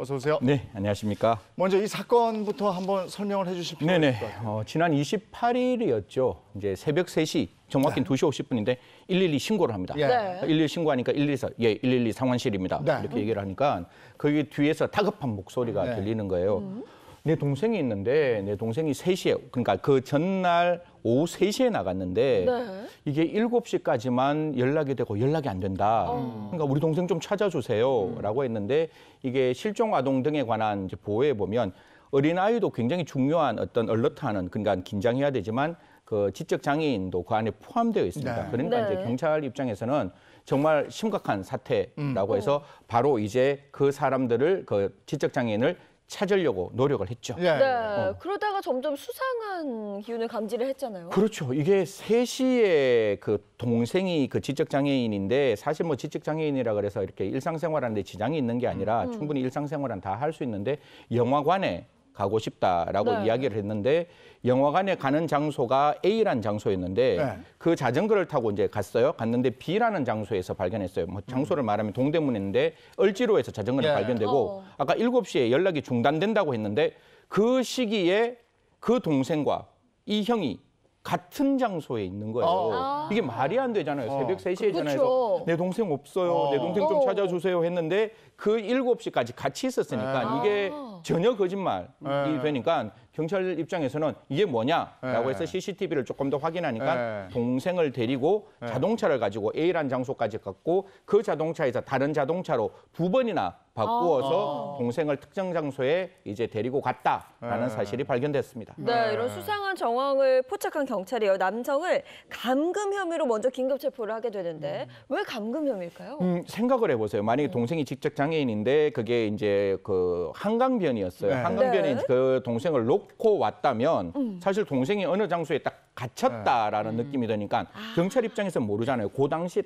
어서 오세요. 네, 안녕하십니까. 먼저 이 사건부터 한번 설명을 해주실 필요가 네네. 있을 것 같아요. 어, 지난 28일이었죠. 이제 새벽 3시, 정확히 네. 2시 50분인데 112 신고를 합니다. 예. 네. 112 그러니까 신고하니까 112에서 예, 112 상황실입니다. 네. 이렇게 얘기를 하니까 거기 뒤에서 다급한 목소리가 네. 들리는 거예요. 음. 내 동생이 있는데 내 동생이 3시에 그러니까 그 전날 오후 3시에 나갔는데 네. 이게 7시까지만 연락이 되고 연락이 안 된다. 어. 그러니까 우리 동생 좀 찾아주세요. 음. 라고 했는데 이게 실종 아동 등에 관한 이제 보호에 보면 어린아이도 굉장히 중요한 어떤 얼럿하는 그러니까 긴장해야 되지만 그 지적 장애인도 그 안에 포함되어 있습니다. 네. 그러니까 네. 이제 경찰 입장에서는 정말 심각한 사태라고 음. 해서 바로 이제 그 사람들을 그 지적 장애인을 찾으려고 노력을 했죠. 예. 네. 어. 그러다가 점점 수상한 기운을 감지를 했잖아요. 그렇죠. 이게 세시에 그 동생이 그 지적 장애인인데 사실 뭐 지적 장애인이라 그래서 이렇게 일상생활하는데 지장이 있는 게 아니라 음. 음. 충분히 일상생활은 다 할 수 있는데 영화관에 가고 싶다라고 네. 이야기를 했는데 영화관에 가는 장소가 A라는 장소였는데 네. 그 자전거를 타고 이제 갔어요. 갔는데 B라는 장소에서 발견했어요. 뭐 장소를 말하면 동대문인데 을지로에서 자전거를 네. 예. 발견되고 어. 아까 7시에 연락이 중단된다고 했는데 그 시기에 그 동생과 이 형이 같은 장소에 있는 거예요. 아. 이게 말이 안 되잖아요. 어. 새벽 세시에 전화해서 내 동생 없어요. 어. 내 동생 좀 어. 찾아주세요 했는데 그 일곱 시까지 같이 있었으니까 네. 아. 이게 전혀 거짓말이 예. 네. 되니까 경찰 입장에서는 이게 뭐냐라고 예. 해서 CCTV를 조금 더 확인하니까 예. 동생을 데리고 자동차를 가지고 A란 장소까지 갔고 그 자동차에서 다른 자동차로 두 번이나 바꾸어서 아. 아. 동생을 특정 장소에 이제 데리고 갔다라는 사실이 발견됐습니다. 네, 이런 수상한 정황을 포착한 경찰이요. 남성을 감금 혐의로 먼저 긴급 체포를 하게 되는데 음. 왜 감금 혐의일까요? 음, 생각을 해보세요. 만약에 음. 동생이 직접 장애인인데 그게 이제 그 한강변 한강변이었어요. 네. 한강변에 네. 그 동생을 놓고 왔다면 음. 사실 동생이 어느 장소에 딱 갇혔다라는 네. 음. 느낌이 드니까 아. 경찰 입장에서는 모르잖아요. 그 당시에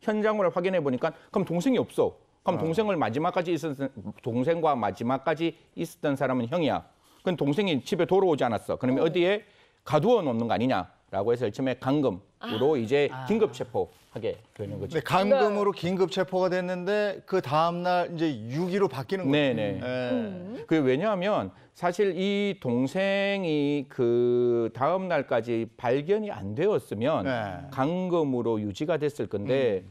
딱현장을 확인해 보니까 그럼 동생이 없어. 그럼 아. 동생을 마지막까지 있었던 동생과 마지막까지 있었던 사람은 형이야. 그럼 동생이 집에 돌아오지 않았어. 그러면 음. 어디에 가두어 놓는 거 아니냐라고 해서 일침에 감금 으로 아. 이제 아. 긴급 체포하게 되는 거죠. 네, 감금으로 긴급 체포가 됐는데 그 다음 날 이제 유기로 바뀌는 거죠. 네네. 그 왜냐하면 사실 이 동생이 그 다음 날까지 발견이 안 되었으면 네. 감금으로 유지가 됐을 건데 음.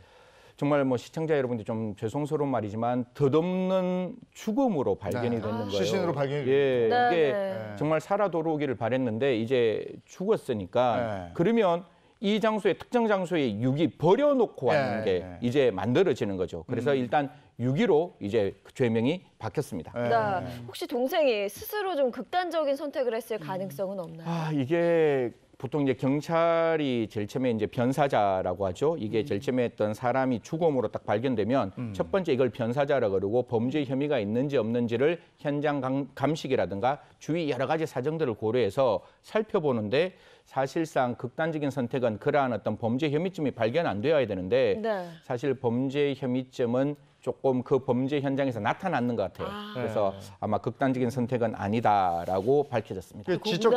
정말 뭐 시청자 여러분들 좀 죄송스러운 말이지만 덧없는 죽음으로 발견이 네. 됐는 아. 거예요. 시신으로 발견이 예, 네, 이게 네. 네. 정말 살아 돌아오기를 바랬는데 이제 죽었으니까 네. 그러면 이 장소에 특정 장소에 유기 버려놓고 하는 예, 게 예. 이제 만들어지는 거죠. 그래서 음. 일단 유기로 이제 그 죄명이 바뀌었습니다 예, 네. 예. 혹시 동생이 스스로 좀 극단적인 선택을 했을 가능성은 없나요? 아 이게 보통 이제 경찰이 제일 처음에 이제 변사자라고 하죠. 이게 음. 제일 처음에 했던 사람이 죽음으로 딱 발견되면 음. 첫 번째 이걸 변사자라 그러고 범죄 혐의가 있는지 없는지를 현장 감식이라든가 주위 여러 가지 사정들을 고려해서 살펴보는데 사실상 극단적인 선택은 그러한 어떤 범죄 혐의점이 발견 안 되어야 되는데 네. 사실 범죄 혐의점은 조금 그 범죄 현장에서 나타났는 것 같아요. 아. 그래서 네. 아마 극단적인 선택은 아니다라고 밝혀졌습니다. 그 그 지적